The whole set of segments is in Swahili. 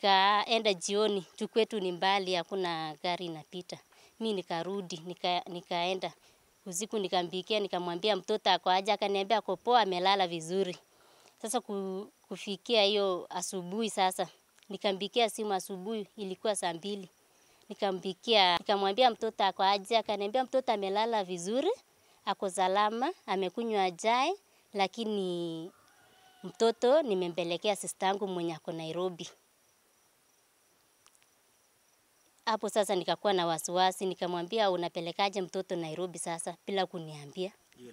nikaenda jioni, juu kwetu ni mbali, hakuna gari inapita. Mi nikarudi, nika, nikaenda usiku nikambikia, nikamwambia mtoto ako aje, akaniambia ako poa, amelala vizuri. Sasa kufikia hiyo asubuhi sasa nikambikia simu asubuhi, ilikuwa saa mbili nikambikia nikamwambia mtoto ako aje, akaniambia mtoto amelala vizuri, ako salama, amekunywa chai, lakini mtoto nimempelekea sistangu mwenye ako Nairobi. Hapo sasa nikakuwa na wasiwasi, nikamwambia unapelekaje mtoto Nairobi sasa bila kuniambia?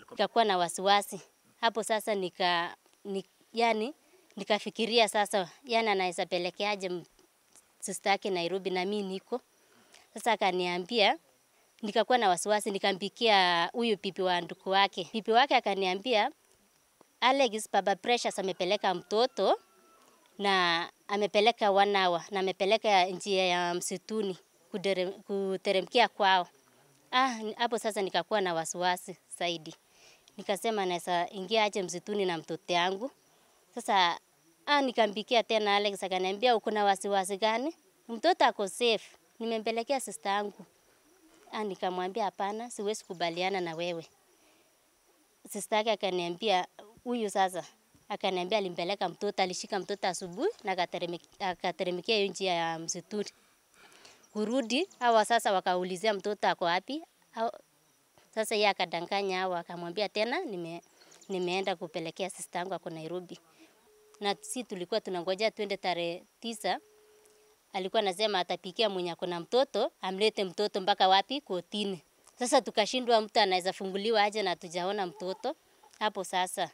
Nikakuwa na wasiwasi hapo sasa nika, ni, yani nikafikiria sasa, yani anaweza pelekeaje sister yake Nairobi na mimi niko sasa. Akaniambia, nikakuwa na wasiwasi, nikampikia huyu pipi wa nduku wake. Pipi wake akaniambia, Alex, baba Precious amepeleka mtoto na amepeleka wanawa na amepeleka njia ya msituni kuteremkia kwao. Ah, hapo sasa nikakuwa na wasiwasi zaidi, nikasema naweza ingia aje msituni na mtoto yangu. Sasa ah, nikambikia tena Alex akaniambia uko na wasiwasi gani? Mtoto ako safe, nimempelekea sister yangu. Ah, nikamwambia hapana, siwezi kubaliana na wewe. Sister yake akaniambia huyu sasa akaniambia alimpeleka mtoto, alishika mtoto asubuhi na akateremkia hiyo njia ya msituni. Kurudi hawa sasa wakaulizia mtoto ako wapi. Sasa yeye akadanganya hawa, akamwambia tena nime, nimeenda kupelekea sista yangu ako Nairobi, na si tulikuwa tunangoja twende tarehe tisa alikuwa anasema atapikia mwenye ako na mtoto amlete mtoto mpaka wapi kotini. Sasa tukashindwa, mtu anaweza funguliwa aje na tujaona mtoto hapo sasa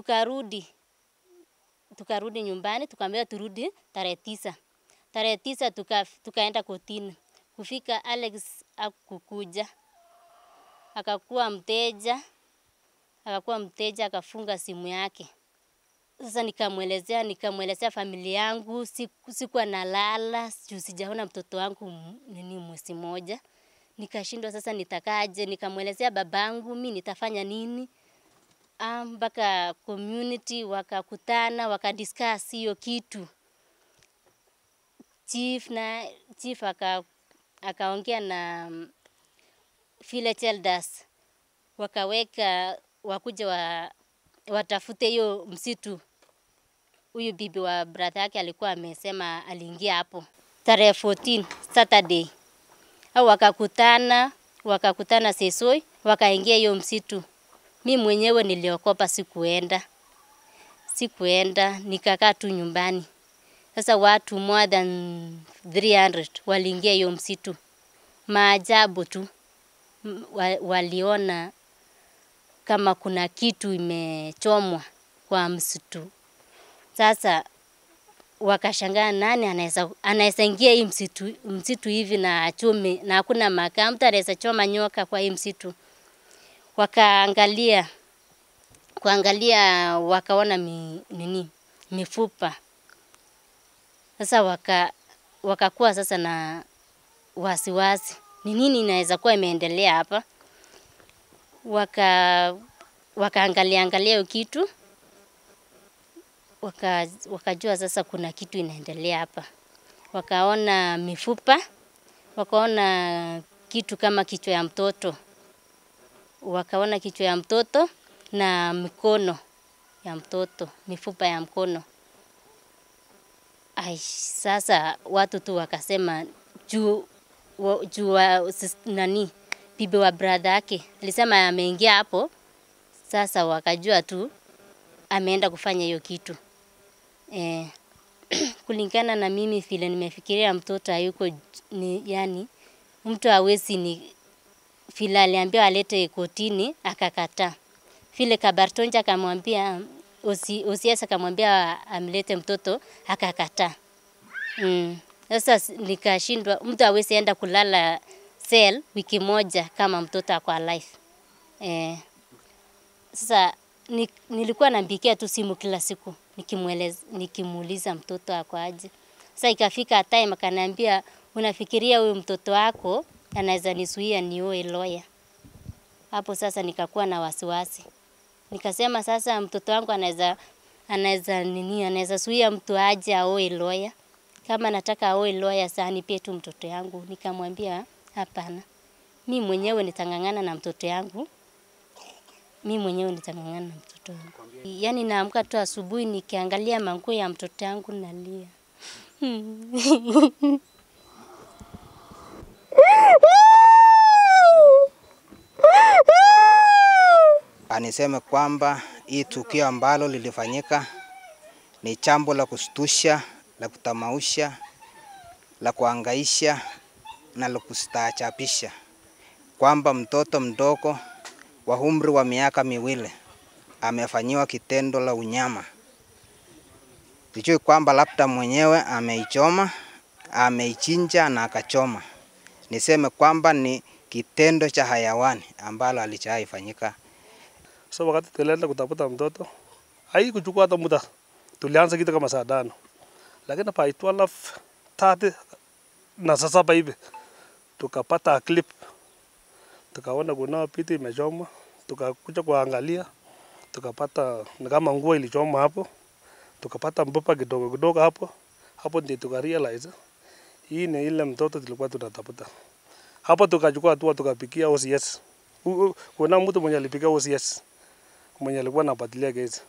tukarudi tukarudi nyumbani, tukaambia turudi tarehe tisa. Tarehe tisa tuka, tukaenda kotini. Kufika Alex akukuja, akakuwa mteja, akakuwa mteja, akafunga simu yake. Sasa nikamwelezea nikamwelezea familia yangu, siku, nalala juu sijaona mtoto wangu nini mwezi moja. Nikashindwa sasa nitakaje, nikamwelezea babangu mi nitafanya nini mpaka community wakakutana, wakadiscuss hiyo kitu. Chief na chief aka akaongea na mm, village elders, wakaweka wakuja wa, watafute hiyo msitu. Huyu bibi wa brother yake alikuwa amesema aliingia hapo tarehe 14 Saturday, au wakakutana wakakutana Sesoi, wakaingia hiyo msitu. Mi mwenyewe niliokopa, sikuenda, sikuenda, nikakaa tu nyumbani. Sasa watu more than 300 waliingia hiyo msitu, maajabu tu waliona kama kuna kitu imechomwa kwa msitu. Sasa wakashangaa nani anaweza anaweza ingia hii msitu, msitu hivi na achome na hakuna makaa, mtu anaweza choma nyoka kwa hii msitu wakaangalia kuangalia wakaona mi, nini mifupa sasa waka wakakuwa sasa na wasiwasi ni nini inaweza kuwa imeendelea hapa waka wakaangalia angalia hiyo kitu waka, wakajua sasa kuna kitu inaendelea hapa wakaona mifupa wakaona kitu kama kichwa ya mtoto wakaona kichwa ya mtoto na mikono ya mtoto, mifupa ya mkono. Ai, sasa watu tu wakasema juu juu wa, nani bibi wa brother yake alisema ameingia hapo, sasa wakajua tu ameenda kufanya hiyo kitu e, kulingana na mimi vile nimefikiria, mtoto hayuko ni, yani mtu hawezi ni vile aliambiwa alete kotini akakataa. Vile Kabartonja akamwambia usi, usiasa akamwambia amlete mtoto akakataa. Mm. Sasa nikashindwa, mtu awezi enda kulala sel wiki moja kama mtoto ako alive. Eh. Sasa ni, nilikuwa nampikia tu simu kila siku nikimuuliza mtoto ako aje. Sasa ikafika time akaniambia, unafikiria huyu mtoto wako anaweza nisuia nioe lawyer. Hapo sasa nikakuwa na wasiwasi, nikasema sasa mtoto wangu anaweza anaweza nini, anaweza suia mtu aje aoe lawyer. Kama nataka aoe lawyer, sasa nipie tu mtoto yangu. Nikamwambia hapana, mi mwenyewe nitang'ang'ana na mtoto yangu, mi mwenyewe nitang'ang'ana na mtoto wangu. Yani naamka tu asubuhi nikiangalia manguo ya mtoto yangu nalia. niseme kwamba hii tukio ambalo lilifanyika ni jambo la kustusha, la kutamausha, la kuangaisha na la kustaajabisha kwamba mtoto mdogo wa umri wa miaka miwili amefanyiwa kitendo la unyama. Sijui kwamba labda mwenyewe ameichoma, ameichinja na akachoma. Niseme kwamba ni kitendo cha hayawani ambalo alichaifanyika fanyika So wakati tulienda kutafuta mtoto, haikuchukua hata muda, tulianza kitu kama saa tano, lakini by 12:30 na saa saba hivi tukapata clip, tukaona kuna piti imechomwa, tukakuja kuangalia, tukapata ni kama nguo ilichomwa hapo, tukapata mpupa kidogo kidogo hapo hapo ndio tukarealize hii ni ile mtoto tulikuwa tunatafuta. Hapo tukachukua hatua tukapikia OCS. Kuna mtu mwenye alipikia OCS mwenye alikuwa anapatilia gezi,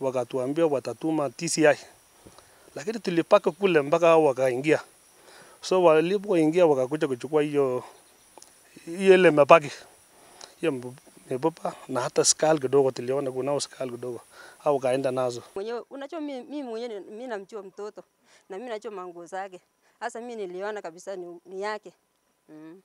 wakatuambia watatuma TCI, lakini tulipaka kule mpaka hao wakaingia. So walipoingia wakakuja kuchukua hiyo hiyo ile mabaki hiyo mibupa na hata skal kidogo, tuliona kunao skal kidogo au kaenda nazo mwenye. Unacho mimi mwenye mimi namjua mtoto na mimi nacho manguo zake, hasa mimi niliona kabisa ni, ni yake mm.